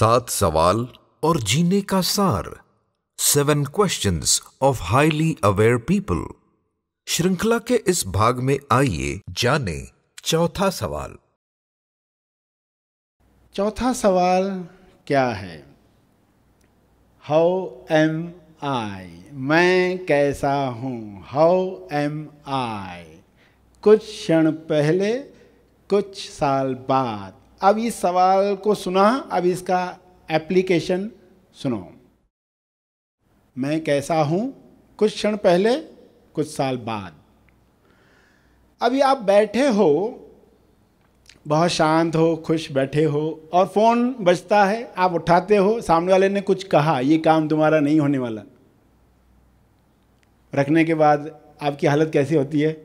सात सवाल और जीने का सार seven question of highly aware people श्रृंखला के इस भाग में आइए जाने चौथा सवाल चौथा सवाल क्या है हाउ एम आई मैं कैसा हूं हाउ एम आई कुछ क्षण पहले कुछ साल बाद अब इस सवाल को सुना अब इसका एप्लीकेशन सुनो मैं कैसा हूँ कुछ क्षण पहले कुछ साल बाद अभी आप बैठे हो बहुत शांत हो खुश बैठे हो और फ़ोन बजता है आप उठाते हो सामने वाले ने कुछ कहा ये काम तुम्हारा नहीं होने वाला रखने के बाद आपकी हालत कैसी होती है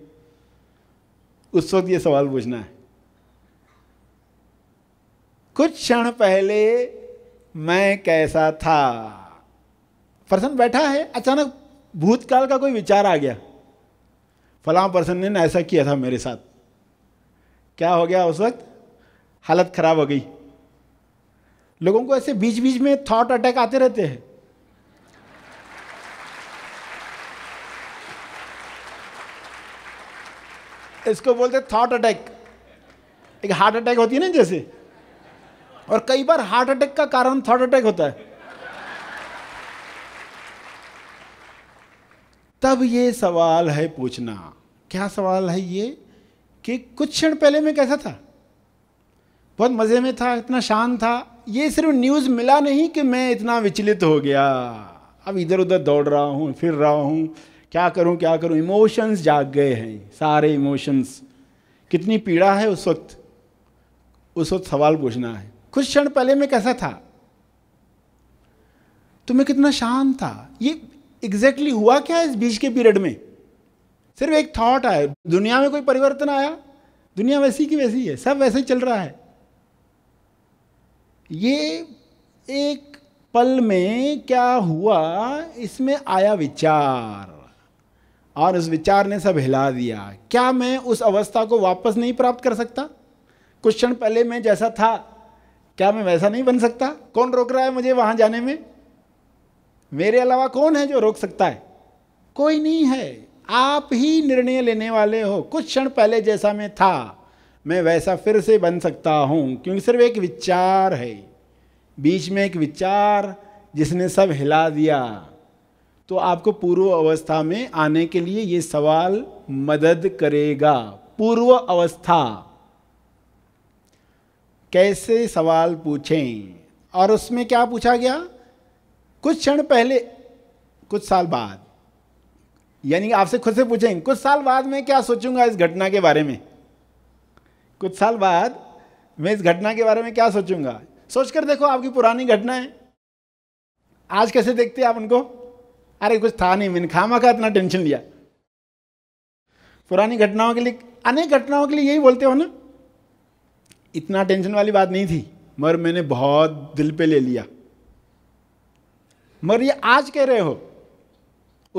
उस वक्त ये सवाल पूछना है कुछ क्षण पहले मैं कैसा था पर्सन बैठा है अचानक भूतकाल का कोई विचार आ गया फलां पर्सन ने ऐसा किया था मेरे साथ क्या हो गया उस वक्त हालत खराब हो गई लोगों को ऐसे बीच बीच में थॉट अटैक आते रहते हैं इसको बोलते थॉट अटैक एक हार्ट अटैक होती है ना जैसे और कई बार हार्ट अटैक का कारण थर्ड अटैक होता है तब ये सवाल है पूछना क्या सवाल है ये कि कुछ क्षण पहले मैं कैसा था बहुत मज़े में था इतना शांत था ये सिर्फ न्यूज़ मिला नहीं कि मैं इतना विचलित हो गया अब इधर उधर दौड़ रहा हूँ फिर रहा हूं क्या करूं क्या करूं इमोशंस जाग गए हैं सारे इमोशंस कितनी पीड़ा है उस वक्त उस वक्त सवाल पूछना है कुछ क्षण पहले मैं कैसा था तो मैं कितना शांत था ये एग्जैक्टली exactly हुआ क्या इस बीच के पीरियड में सिर्फ एक थॉट आया दुनिया में कोई परिवर्तन आया दुनिया वैसी की वैसी है सब वैसे ही चल रहा है ये एक पल में क्या हुआ इसमें आया विचार और उस विचार ने सब हिला दिया क्या मैं उस अवस्था को वापस नहीं प्राप्त कर सकता कुछ क्षण पहले मैं जैसा था क्या मैं वैसा नहीं बन सकता कौन रोक रहा है मुझे वहाँ जाने में मेरे अलावा कौन है जो रोक सकता है कोई नहीं है आप ही निर्णय लेने वाले हो कुछ क्षण पहले जैसा मैं था मैं वैसा फिर से बन सकता हूँ क्योंकि सिर्फ एक विचार है बीच में एक विचार जिसने सब हिला दिया तो आपको पूर्व अवस्था में आने के लिए ये सवाल मदद करेगा पूर्व अवस्था कैसे सवाल पूछें और उसमें क्या पूछा गया कुछ क्षण पहले कुछ साल बाद यानी आपसे खुद से पूछें कुछ साल बाद मैं क्या सोचूंगा इस घटना के बारे में कुछ साल बाद मैं इस घटना के बारे में क्या सोचूंगा सोचकर देखो आपकी पुरानी घटना है आज कैसे देखते हैं आप उनको अरे कुछ था नहीं मैंने खामा का इतना टेंशन लिया पुरानी घटनाओं के लिए अनेक घटनाओं के लिए यही बोलते हो ना इतना टेंशन वाली बात नहीं थी मगर मैंने बहुत दिल पे ले लिया मगर ये आज कह रहे हो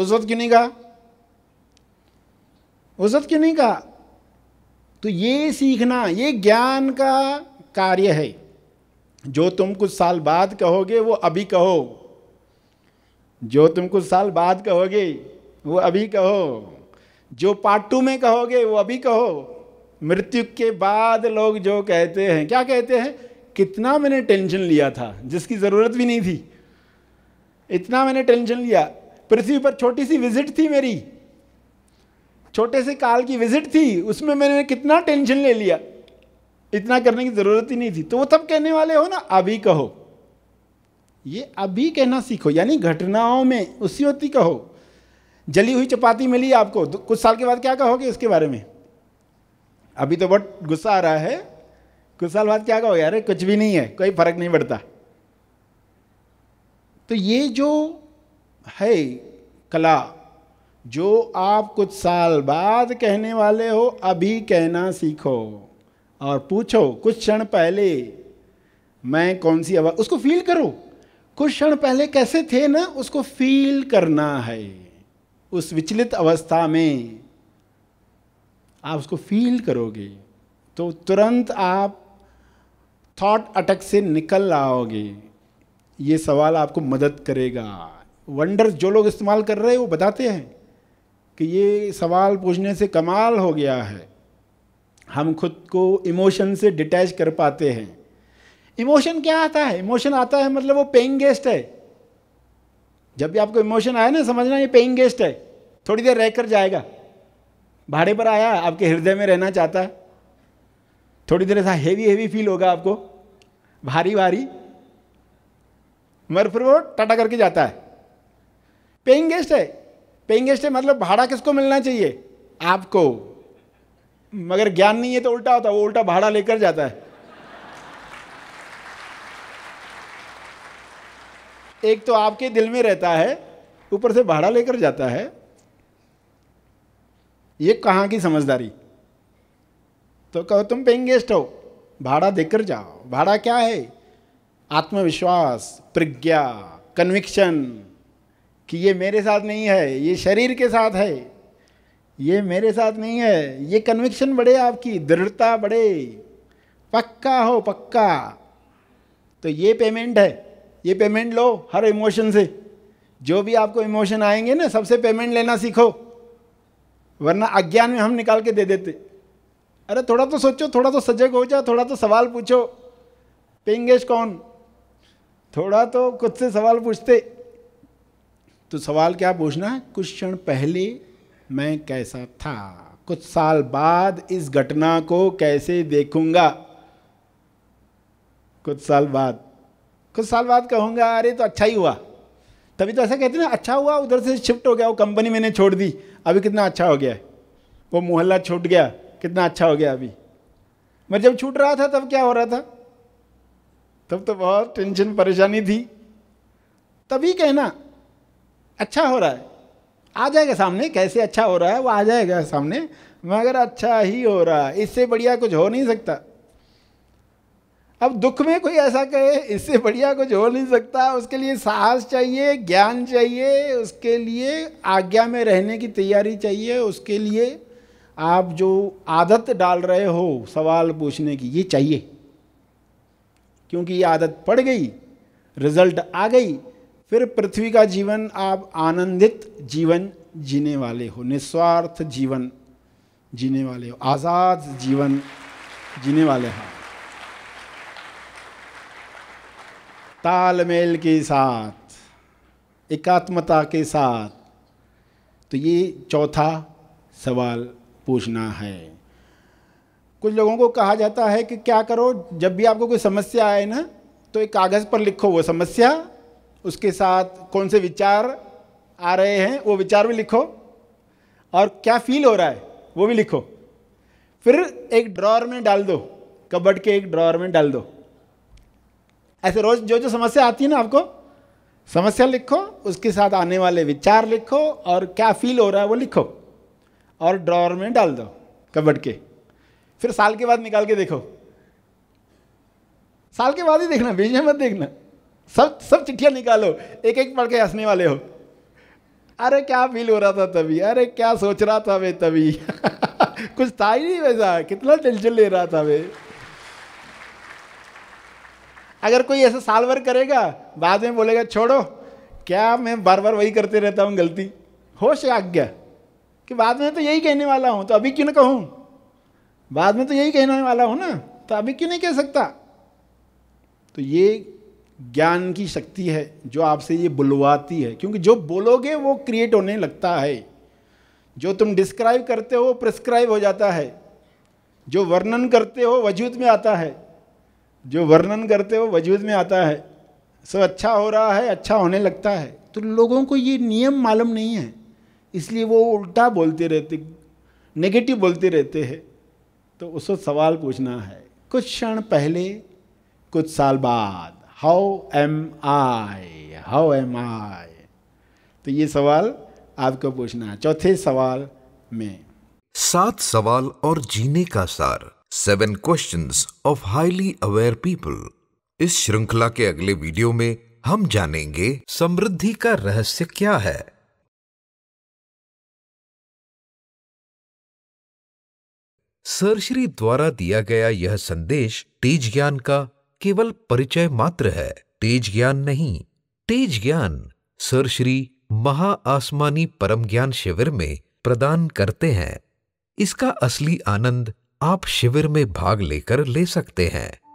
उस वक्त क्यों नहीं कहा उस वक्त क्यों नहीं कहा तो ये सीखना ये ज्ञान का कार्य है जो तुम कुछ साल बाद कहोगे वो अभी कहो जो तुम कुछ साल बाद कहोगे वो अभी कहो जो पार्ट टू में कहोगे वो अभी कहो मृत्यु के बाद लोग जो कहते हैं क्या कहते हैं कितना मैंने टेंशन लिया था जिसकी ज़रूरत भी नहीं थी इतना मैंने टेंशन लिया पृथ्वी पर छोटी सी विजिट थी मेरी छोटे से काल की विजिट थी उसमें मैंने कितना टेंशन ले लिया इतना करने की ज़रूरत ही नहीं थी तो वो तब कहने वाले हो ना अभी कहो ये अभी कहना सीखो यानी घटनाओं में उसी होती कहो जली हुई चपाती मिली आपको तो कुछ साल के बाद क्या कहोगे उसके बारे में अभी तो बहुत गुस्सा आ रहा है कुछ साल बाद क्या कहो यार कुछ भी नहीं है कोई फर्क नहीं पड़ता तो ये जो है कला जो आप कुछ साल बाद कहने वाले हो अभी कहना सीखो और पूछो कुछ क्षण पहले मैं कौन सी आवाज़ उसको फील करो कुछ क्षण पहले कैसे थे ना उसको फील करना है उस विचलित अवस्था में आप उसको फील करोगे तो तुरंत आप थॉट अटक से निकल आओगे ये सवाल आपको मदद करेगा वंडर जो लोग इस्तेमाल कर रहे हैं वो बताते हैं कि ये सवाल पूछने से कमाल हो गया है हम खुद को इमोशन से डिटैच कर पाते हैं इमोशन क्या आता है इमोशन आता है मतलब वो पेइंग गेस्ट है जब भी आपको इमोशन आया ना समझना ये पेइंग गेस्ट है थोड़ी देर रह कर जाएगा भाड़े पर आया आपके हृदय में रहना चाहता है थोड़ी देर ऐसा हेवी हेवी फील होगा आपको भारी भारी मगर फिर वो टाटा करके जाता है पेइंग गेस्ट है पेइंग गेस्ट है मतलब भाड़ा किसको मिलना चाहिए आपको मगर ज्ञान नहीं है तो उल्टा होता है वो उल्टा भाड़ा लेकर जाता है एक तो आपके दिल में रहता है ऊपर से भाड़ा लेकर जाता है ये कहाँ की समझदारी तो कहो तुम पेइंग गेस्ट हो भाड़ा देकर जाओ भाड़ा क्या है आत्मविश्वास प्रज्ञा कन्विक्शन कि ये मेरे साथ नहीं है ये शरीर के साथ है ये मेरे साथ नहीं है ये कन्विक्शन बढ़े आपकी दृढ़ता बढ़े पक्का हो पक्का तो ये पेमेंट है ये पेमेंट लो हर इमोशन से जो भी आपको इमोशन आएंगे ना सबसे पेमेंट लेना सीखो वरना अज्ञान में हम निकाल के दे देते अरे थोड़ा तो सोचो थोड़ा तो सजग हो जाओ थोड़ा तो सवाल पूछो पेंगेज तो कौन थोड़ा तो खुद से सवाल पूछते तो सवाल क्या पूछना है कुछ क्षण पहले मैं कैसा था कुछ साल बाद इस घटना को कैसे देखूंगा कुछ साल बाद कुछ साल बाद कहूंगा अरे तो अच्छा ही हुआ तभी तो ऐसा कहते हैं ना अच्छा हुआ उधर से शिफ्ट हो गया वो कंपनी मैंने छोड़ दी अभी कितना अच्छा हो गया वो मोहल्ला छूट गया कितना अच्छा हो गया अभी मैं जब छूट रहा था तब क्या हो रहा था तब तो बहुत टेंशन परेशानी थी तभी कहना अच्छा हो रहा है आ जाएगा सामने कैसे अच्छा हो रहा है वो आ जाएगा सामने मगर अच्छा ही हो रहा है इससे बढ़िया कुछ हो नहीं सकता अब दुख में कोई ऐसा कहे इससे बढ़िया कुछ हो नहीं सकता उसके लिए साहस चाहिए ज्ञान चाहिए उसके लिए आज्ञा में रहने की तैयारी चाहिए उसके लिए आप जो आदत डाल रहे हो सवाल पूछने की ये चाहिए क्योंकि ये आदत पड़ गई रिजल्ट आ गई फिर पृथ्वी का जीवन आप आनंदित जीवन जीने वाले हो निस्वार्थ जीवन जीने वाले हो आज़ाद जीवन जीने वाले हैं तालमेल के साथ एकात्मता के साथ तो ये चौथा सवाल पूछना है कुछ लोगों को कहा जाता है कि क्या करो जब भी आपको कोई समस्या आए ना तो एक कागज़ पर लिखो वो समस्या उसके साथ कौन से विचार आ रहे हैं वो विचार भी लिखो और क्या फील हो रहा है वो भी लिखो फिर एक ड्रॉर में डाल दो कबड के एक ड्रॉर में डाल दो ऐसे रोज जो जो समस्या आती है ना आपको समस्या लिखो उसके साथ आने वाले विचार लिखो और क्या फील हो रहा है वो लिखो और ड्रॉर में डाल दो कबड के फिर साल के बाद निकाल के देखो साल के बाद ही देखना बीच मत देखना सब सब चिट्ठियाँ निकालो एक एक पढ़ के हंसने वाले हो अरे क्या फील हो रहा था तभी अरे क्या सोच रहा था वे तभी कुछ था ही नहीं वैसा कितना टेंशन ले रहा था वे अगर कोई ऐसा साल भर करेगा बाद में बोलेगा छोड़ो क्या मैं बार बार वही करते रहता हूँ गलती होश आज्ञा कि बाद में तो यही कहने वाला हूँ तो अभी क्यों ना कहूँ बाद में तो यही कहने वाला हूँ ना तो अभी क्यों नहीं कह सकता तो ये ज्ञान की शक्ति है जो आपसे ये बुलवाती है क्योंकि जो बोलोगे वो क्रिएट होने लगता है जो तुम डिस्क्राइब करते हो वो प्रिस्क्राइब हो जाता है जो वर्णन करते हो वजूद में आता है जो वर्णन करते हो वजूद में आता है सब अच्छा हो रहा है अच्छा होने लगता है तो लोगों को ये नियम मालूम नहीं है इसलिए वो उल्टा बोलते रहते नेगेटिव बोलते रहते हैं तो उसको सवाल पूछना है कुछ क्षण पहले कुछ साल बाद how am I how am I तो ये सवाल आपको पूछना है चौथे सवाल में सात सवाल और जीने का सार seven question of highly aware people इस श्रृंखला के अगले वीडियो में हम जानेंगे समृद्धि का रहस्य क्या है सरश्री द्वारा दिया गया यह संदेश तेज ज्ञान का केवल परिचय मात्र है तेज ज्ञान नहीं तेज ज्ञान सरश्री महा आसमानी परम ज्ञान शिविर में प्रदान करते हैं इसका असली आनंद आप शिविर में भाग लेकर ले सकते हैं